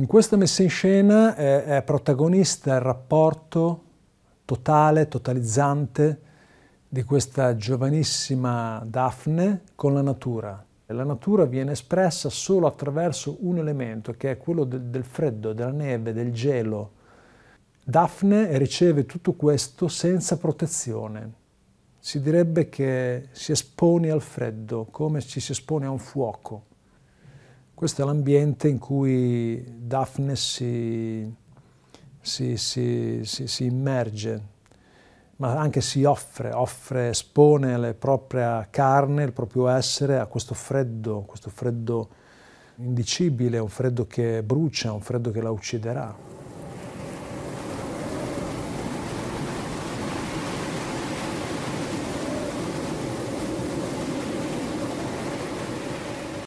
In questa messa in scena è, è protagonista il rapporto totale, totalizzante di questa giovanissima Daphne con la natura. La natura viene espressa solo attraverso un elemento, che è quello del, del freddo, della neve, del gelo. Daphne riceve tutto questo senza protezione. Si direbbe che si espone al freddo, come ci si espone a un fuoco. Questo è l'ambiente in cui Daphne si, si, si, si, immerge, ma anche si offre, offre, espone la propria carne, il proprio essere a questo freddo, questo freddo indicibile, un freddo che brucia, un freddo che la ucciderà.